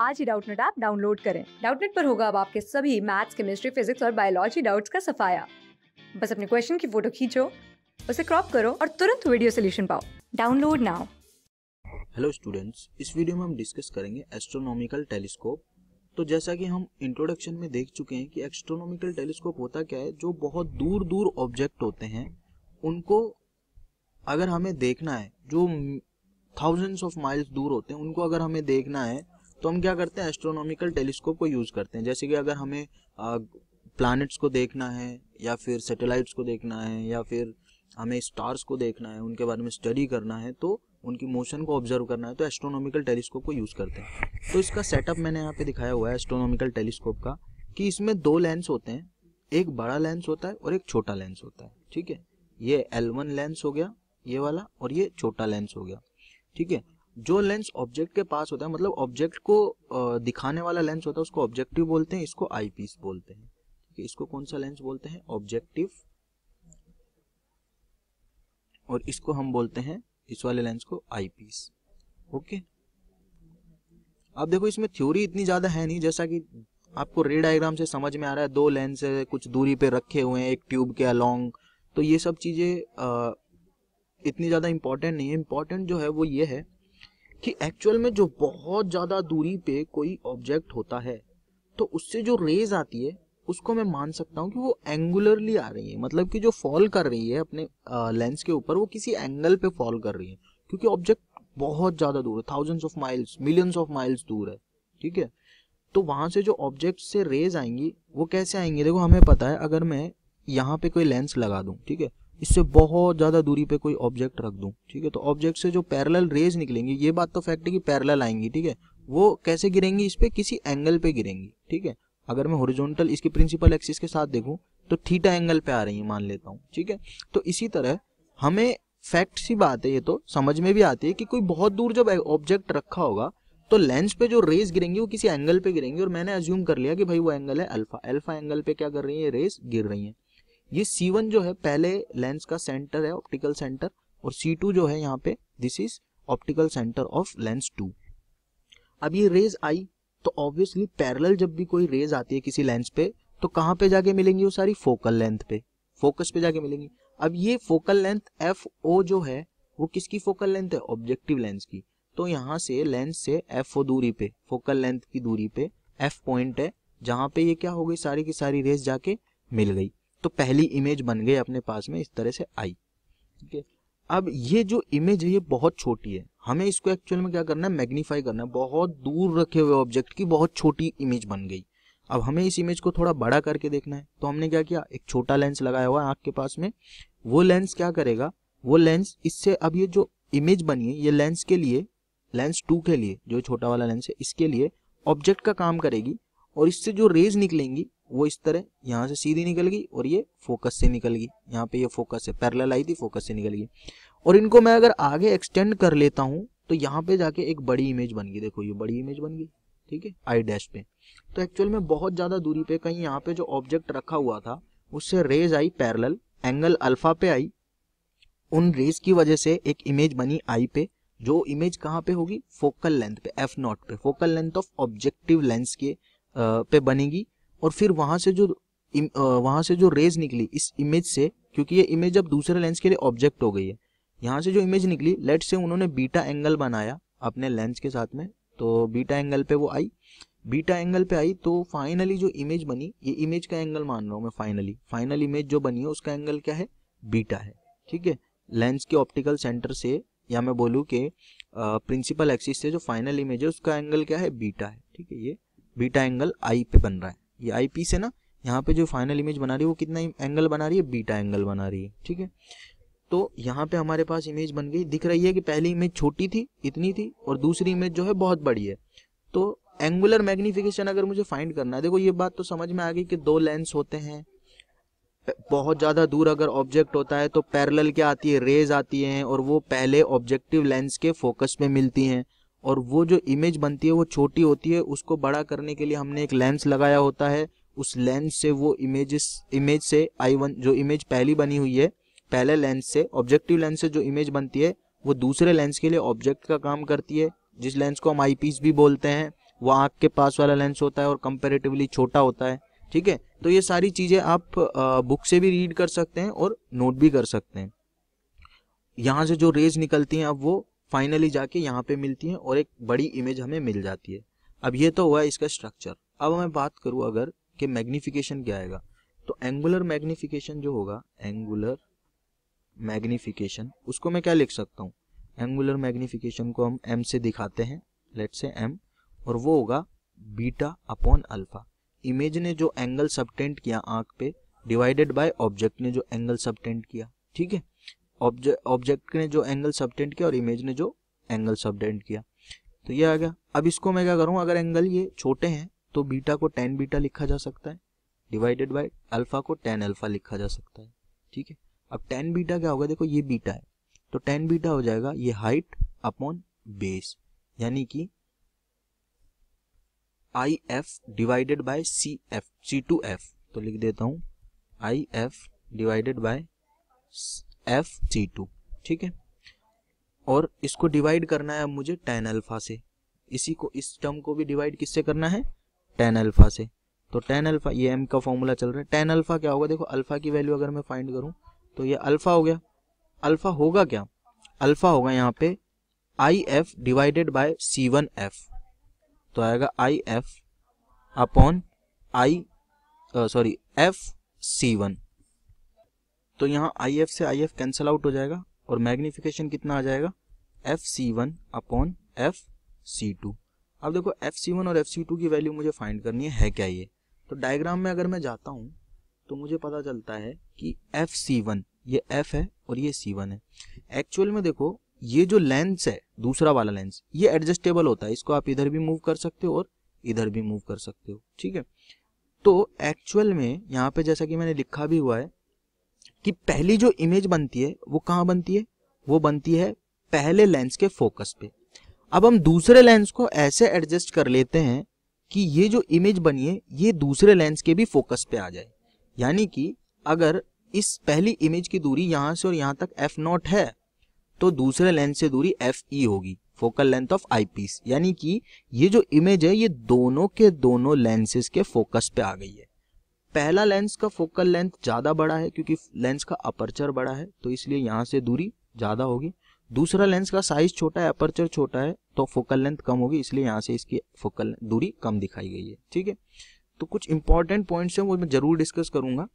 आज ही Doubtnut app download करें डाउटनेट पर होगा अब आपके सभी मैथ्स केमिस्ट्री फिजिक्स और बायोलॉजी डाउट्स का सफाया बस अपने क्वेश्चन की फोटो खींचो उसे क्रॉप करो और तुरंत वीडियो सोल्यूशन पाओ डाउनलोड नाउ हेलो स्टूडेंट्स इस वीडियो में हम डिस्कस करेंगे एस्ट्रोनॉमिकल टेलीस्कोप तो जैसा कि हम इंट्रोडक्शन में देख चुके हैं कि एस्ट्रोनॉमिकल टेलीस्कोप होता क्या है जो बहुत दूर दूर ऑब्जेक्ट होते हैं उनको अगर हमें देखना है जो थाउजेंड्स ऑफ माइल्स दूर होते हैं उनको अगर हमें देखना है तो हम क्या करते हैं एस्ट्रोनॉमिकल टेलीस्कोप को यूज़ करते हैं जैसे कि अगर हमें प्लैनेट्स को देखना है या फिर सेटेलाइट्स को देखना है या फिर हमें स्टार्स को देखना है उनके बारे में स्टडी करना है तो उनकी मोशन को ऑब्जर्व करना है तो एस्ट्रोनॉमिकल टेलीस्कोप को यूज़ करते हैं तो इसका सेटअप मैंने यहाँ पे दिखाया हुआ है एस्ट्रोनॉमिकल टेलीस्कोप का कि इसमें दो लेंस होते हैं एक बड़ा लेंस होता है और एक छोटा लेंस होता है ठीक है ये एल लेंस हो गया ये वाला और ये छोटा लेंस हो गया ठीक है जो लेंस ऑब्जेक्ट के पास होता है मतलब ऑब्जेक्ट को दिखाने वाला लेंस होता है उसको ऑब्जेक्टिव बोलते हैं इसको आई पीस बोलते हैं ठीक है इसको कौन सा लेंस बोलते हैं ऑब्जेक्टिव और इसको हम बोलते हैं इस वाले लेंस को आई पीस ओके अब देखो इसमें थ्योरी इतनी ज्यादा है नहीं जैसा कि आपको रे डायग्राम से समझ में आ रहा है दो लेंस कुछ दूरी पे रखे हुए हैं एक ट्यूब के अलोंग तो ये सब चीजें इतनी ज्यादा इंपॉर्टेंट नहीं है इंपॉर्टेंट जो है वो ये है कि एक्चुअल में जो बहुत ज़्यादा दूरी पे कोई ऑब्जेक्ट होता है तो उससे जो रेज आती है उसको मैं मान सकता हूँ कि वो एंगुलरली आ रही है मतलब कि जो फॉल कर रही है अपने लेंस के ऊपर वो किसी एंगल पे फॉल कर रही है क्योंकि ऑब्जेक्ट बहुत ज़्यादा दूर है thousands of miles millions of miles दूर है ठीक है तो वहां से जो ऑब्जेक्ट से रेज आएंगी वो कैसे आएंगी देखो हमें पता है अगर मैं यहाँ पे कोई लेंस लगा दूँ ठीक है इससे बहुत ज़्यादा दूरी पे कोई ऑब्जेक्ट रख दूँ ठीक है तो ऑब्जेक्ट से जो पैरल रेज निकलेंगी ये बात तो फैक्ट है कि पैरल आएंगी ठीक है वो कैसे गिरेंगी इस पर किसी एंगल पे गिरेंगी ठीक है अगर मैं हॉरिजॉन्टल इसकी प्रिंसिपल एक्सिस के साथ देखूं तो थीटा एंगल पे आ रही है मान लेता हूँ ठीक है तो इसी तरह हमें फैक्ट सी बात है ये तो समझ में भी आती है कि कोई बहुत दूर जब ऑब्जेक्ट रखा होगा तो लेंस पे जो रेस गिरेंगी वो किसी एंगल पे गिरेंगी और मैंने अज्यूम कर लिया कि भाई वो एंगल है अल्फा अल्फा एंगल पे क्या कर रही है रेस गिर रही है ये C1 जो है पहले लेंस का सेंटर है ऑप्टिकल सेंटर और C2 जो है यहाँ पे this is optical centre of lens two अब ये रेज आई तो ऑब्वियसली पैरेलल जब भी कोई रेज आती है किसी लेंस पे तो कहाँ पे जाके मिलेंगी वो सारी फोकल लेंथ पे फोकस पे जाके मिलेंगी अब ये फोकल लेंथ एफ ओ जो है वो किसकी फोकल लेंथ है ऑब्जेक्टिव लेंस की तो यहाँ से लेंस से एफ ओ दूरी पे फोकल लेंथ की दूरी पे एफ पॉइंट है जहां पे ये क्या हो गई सारी की सारी रेस जाके मिल गई तो पहली इमेज बन गई अपने पास में इस तरह से आई ठीक है अब ये जो इमेज है ये बहुत छोटी है हमें इसको एक्चुअल में क्या करना है मैग्नीफाई करना है बहुत दूर रखे हुए ऑब्जेक्ट की बहुत छोटी इमेज बन गई अब हमें इस इमेज को थोड़ा बड़ा करके देखना है तो हमने क्या किया एक छोटा लेंस लगाया हुआ है आँख के पास में वो लेंस क्या करेगा वो लेंस इससे अब ये जो इमेज बनी है ये लेंस के लिए लेंस टू के लिए जो छोटा वाला लेंस है इसके लिए ऑब्जेक्ट का काम करेगी और इससे जो रेज निकलेंगी वो इस तरह यहाँ से सीधी निकल गई और ये फोकस से निकल गई यहाँ पे ये फोकस से पैरेलल आई थी फोकस से निकल गई और इनको मैं अगर आगे एक्सटेंड कर लेता हूँ तो यहाँ पे जाके एक बड़ी इमेज बन गई देखो ये बड़ी इमेज बन गई ठीक है आई डैश पे तो एक्चुअल में बहुत ज़्यादा दूरी पे कहीं यहाँ पे जो ऑब्जेक्ट रखा हुआ था उससे रेज आई पैरल एंगल अल्फा पे आई उन रेज की वजह से एक इमेज बनी आई पे जो इमेज कहाँ पे होगी फोकल लेंथ पे एफ नॉट पे focal length of objective lens के आ, पे बनेगी और फिर वहां से जो वहां से जो रेज निकली इस इमेज से क्योंकि ये इमेज अब दूसरे लेंस के लिए ऑब्जेक्ट हो गई है यहाँ से जो इमेज निकली लेट से उन्होंने बीटा एंगल बनाया अपने लेंस के साथ में तो बीटा एंगल पे वो आई बीटा एंगल पे आई तो फाइनली जो इमेज बनी ये इमेज का एंगल मान रहा हूँ मैं फाइनली फाइनल इमेज जो बनी है उसका एंगल क्या है बीटा है ठीक है लेंस के ऑप्टिकल सेंटर से या मैं बोलूँ कि प्रिंसिपल एक्सिस से जो फाइनल इमेज है उसका एंगल क्या है बीटा है ठीक है ये बीटा एंगल आई पे बन रहा है ये आई पी से ना यहाँ पे जो फाइनल इमेज बना रही है वो कितना एंगल बना रही है बीटा एंगल बना रही है ठीक है तो यहाँ पे हमारे पास इमेज बन गई दिख रही है कि पहली इमेज छोटी थी इतनी थी और दूसरी इमेज जो है बहुत बड़ी है तो एंगुलर मैग्निफिकेशन अगर मुझे फाइंड करना है देखो ये बात तो समझ में आ गई कि दो लेंस होते हैं बहुत ज़्यादा दूर अगर ऑब्जेक्ट होता है तो पैरेलल क्या आती है रेज आती हैं और वो पहले ऑब्जेक्टिव लेंस के फोकस में मिलती हैं और वो जो इमेज बनती है वो छोटी होती है उसको बड़ा करने के लिए हमने एक लेंस लगाया होता है उस लेंस से वो इमेजेस इमेज से आई वन जो इमेज पहली बनी हुई है पहले लेंस से ऑब्जेक्टिव लेंस से जो इमेज बनती है वो दूसरे लेंस के लिए ऑब्जेक्ट का काम करती है जिस लेंस को हम आई पीस भी बोलते हैं वो आँख के पास वाला लेंस होता है और कंपेरेटिवली छोटा होता है ठीक है तो ये सारी चीज़ें आप बुक से भी रीड कर सकते हैं और नोट भी कर सकते हैं यहाँ से जो रेज निकलती हैं अब वो फाइनली जाके यहाँ पे मिलती हैं और एक बड़ी इमेज हमें मिल जाती है अब ये तो हुआ इसका स्ट्रक्चर अब मैं बात करूँ अगर कि मैग्निफिकेशन क्या आएगा तो एंगुलर मैग्निफिकेशन जो होगा एंगुलर मैग्निफिकेशन उसको मैं क्या लिख सकता हूँ एंगुलर मैग्निफिकेशन को हम एम से दिखाते हैं लेट से एम और वो होगा बीटा अपॉन अल्फा इमेज ने जो एंगल सबटेंट किया आंख पे डिवाइडेड बाय ऑब्जेक्ट ने जो एंगल सबटेंट किया ठीक है ऑब्जेक्ट ने जो एंगल सबटेंड किया और इमेज ने जो एंगल सबटेंड किया तो ये आ गया अब इसको मैं क्या करूँ अगर एंगल ये छोटे हैं तो बीटा को टेन बीटा लिखा जा सकता है डिवाइडेड बाई अल्फा को टेन अल्फा लिखा जा सकता है ठीक है अब टेन बीटा क्या होगा देखो ये बीटा है तो टेन बीटा हो जाएगा ये हाइट अपॉन बेस यानी कि I F divided by C F C two F तो लिख देता हूं I F divided by F C two ठीक है और इसको डिवाइड करना है मुझे टेन अल्फा से इसी को इस टर्म को भी डिवाइड किससे करना है टेन अल्फा से तो टेन अल्फा ये एम का फॉर्मूला चल रहा है टेन अल्फा क्या होगा देखो अल्फा की वैल्यू अगर मैं फाइंड करूँ तो ये अल्फा हो गया अल्फा होगा क्या अल्फा होगा यहाँ पे I F divided by C one F तो आएगा I F upon I sorry F C one तो यहाँ आई एफ से आई एफ कैंसिल आउट हो जाएगा और मैग्निफिकेशन कितना आ जाएगा F C one upon F C two अब देखो एफ सी वन और एफ सी टू की वैल्यू मुझे फाइंड करनी है, है क्या ये तो डायग्राम में अगर मैं जाता हूँ तो मुझे पता चलता है कि एफ सी वन ये एफ है और ये सी वन है एक्चुअल में देखो ये जो लेंस है दूसरा वाला लेंस ये एडजस्टेबल होता है इसको आप इधर भी मूव कर सकते हो और इधर भी मूव कर सकते हो ठीक है तो एक्चुअल में यहाँ पे जैसा कि मैंने लिखा भी हुआ है कि पहली जो इमेज बनती है वो कहाँ बनती है वो बनती है पहले लेंस के फोकस पे अब हम दूसरे लेंस को ऐसे एडजस्ट कर लेते हैं कि ये जो इमेज बनी है ये दूसरे लेंस के भी फोकस पे आ जाए यानी कि अगर इस पहली इमेज की दूरी यहाँ से और यहाँ तक एफ नॉट है तो दूसरे लेंस से दूरी एफ ई e होगी focal length of eyepiece यानी कि ये जो इमेज है ये दोनों के दोनों लेंसेज के फोकस पे आ गई है पहला लेंस का फोकल लेंथ ज़्यादा बड़ा है क्योंकि लेंस का अपर्चर बड़ा है तो इसलिए यहाँ से दूरी ज़्यादा होगी दूसरा लेंस का साइज छोटा है अपर्चर छोटा है तो फोकल लेंथ कम होगी इसलिए यहाँ से इसकी फोकल दूरी कम दिखाई गई है ठीक है तो कुछ इंपॉर्टेंट पॉइंट्स हैं वो मैं ज़रूर डिस्कस करूंगा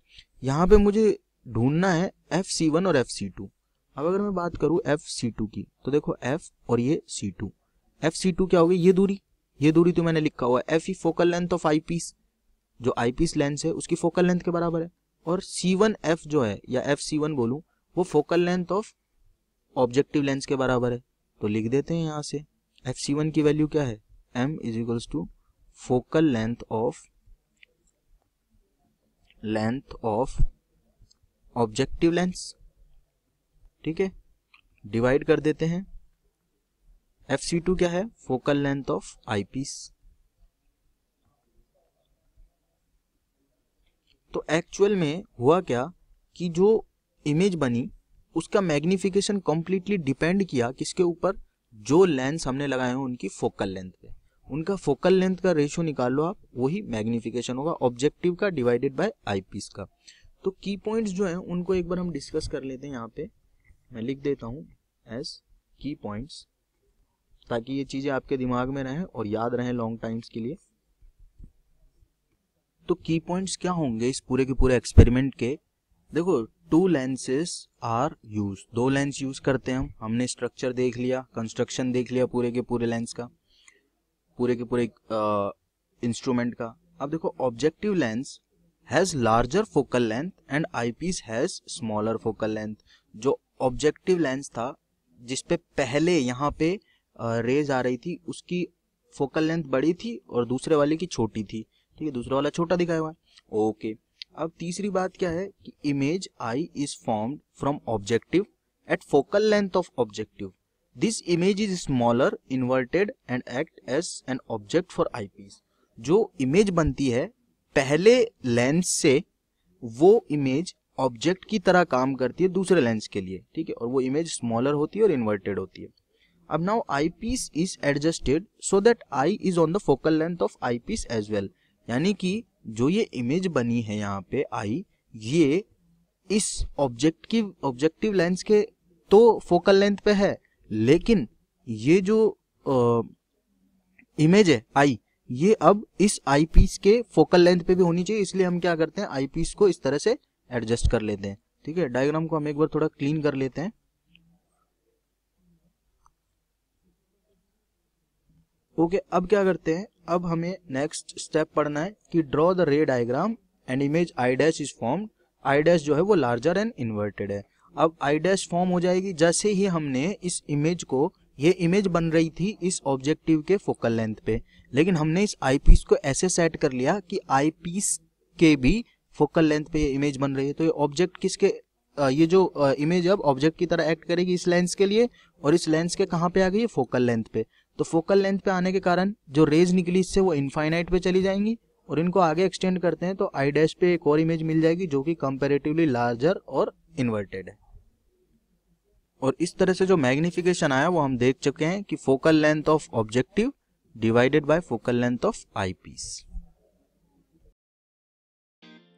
यहाँ पे मुझे ढूंढना है एफ सी वन और एफ सी टू अब अगर मैं बात करूँ एफ सी टू की तो देखो एफ और ये C two F C two क्या होगी ये दूरी ये दूरी तो मैंने लिखा हुआ है F E focal length of eyepiece जो आई पीस लेंस है उसकी फोकल लेंथ के बराबर है और सी वन एफ जो है या एफ सी वन बोलूँ वो focal length of objective lens के बराबर है तो लिख देते हैं यहाँ से एफ सी वन की वैल्यू क्या है M is equals to focal length of length of objective lens ठीक है डिवाइड कर देते हैं एफ सी टू क्या है focal length of eyepiece तो एक्चुअल में हुआ क्या कि जो इमेज बनी उसका मैग्निफिकेशन कम्प्लीटली डिपेंड किया किसके ऊपर जो लेंस हमने लगाए हैं उनकी फोकल लेंथ पे उनका फोकल लेंथ का रेशियो निकाल लो आप वही मैग्निफिकेशन होगा ऑब्जेक्टिव का डिवाइडेड बाय आईपीस का तो की पॉइंट्स जो हैं उनको एक बार हम डिस्कस कर लेते हैं यहाँ पे मैं लिख देता हूँ एस की पॉइंट्स ताकि ये चीज़ें आपके दिमाग में रहें और याद रहें लॉन्ग टाइम्स के लिए तो की पॉइंट्स क्या होंगे इस पूरे के पूरे एक्सपेरिमेंट के देखो टू लेंसेस आर यूज दो लेंस यूज करते हैं हम हमने स्ट्रक्चर देख लिया कंस्ट्रक्शन देख लिया पूरे के पूरे लेंस का पूरे के पूरे इंस्ट्रूमेंट का अब देखो objective lens has larger focal length and eyepiece has smaller focal length जो ऑब्जेक्टिव लेंस था जिसपे पहले यहाँ पे रेज आ रही थी उसकी फोकल लेंथ बड़ी थी और दूसरे वाले की छोटी थी ठीक है दूसरा वाला छोटा दिखाया हुआ है ओके अब तीसरी बात क्या है कि image I is formed from objective at focal length of objective this image is smaller inverted and act as an object for eyepiece जो इमेज बनती है पहले लेंस से वो इमेज ऑब्जेक्ट की तरह काम करती है दूसरे लेंस के लिए ठीक है और वो इमेज स्मॉलर होती है और इन्वर्टेड होती है अब now eyepiece is adjusted so that I is on the focal length of eyepiece as well यानी कि जो ये इमेज बनी है यहाँ पे आई ये इस ऑब्जेक्ट की ऑब्जेक्टिव लेंस के तो फोकल लेंथ पे है लेकिन ये जो आ, इमेज है आई ये अब इस आई पीस के फोकल लेंथ पे भी होनी चाहिए इसलिए हम क्या करते हैं आई पीस को इस तरह से एडजस्ट कर लेते हैं ठीक है डायग्राम को हम एक बार थोड़ा क्लीन कर लेते हैं ओके okay, अब क्या करते हैं अब हमें नेक्स्ट स्टेप पढ़ना है कि draw the ray diagram and image I dash is form I dash जो है वो लार्जर एंड इन्वर्टेड है अब आई डैश फॉर्म हो जाएगी जैसे ही हमने इस इमेज को ये इमेज बन रही थी इस ऑब्जेक्टिव के फोकल लेंथ पे लेकिन हमने इस आई पीस को ऐसे सेट कर लिया कि आई पीस के भी फोकल लेंथ पे ये इमेज बन रही है तो ये ऑब्जेक्ट किसके ये जो इमेज अब ऑब्जेक्ट की तरह एक्ट करेगी इस लेंस के लिए और इस लेंस के कहाँ पे आ गई फोकल लेंथ पे तो फोकल लेंथ पे आने के कारण जो रेज निकली इससे वो इनफाइनाइट पे चली जाएंगी और इनको आगे एक्सटेंड करते हैं तो आई डैश पे एक और इमेज मिल जाएगी जो कि कंपेरेटिवली लार्जर और इन्वर्टेड है और इस तरह से जो मैग्निफिकेशन आया वो हम देख चुके हैं कि focal length of objective divided by focal length of I piece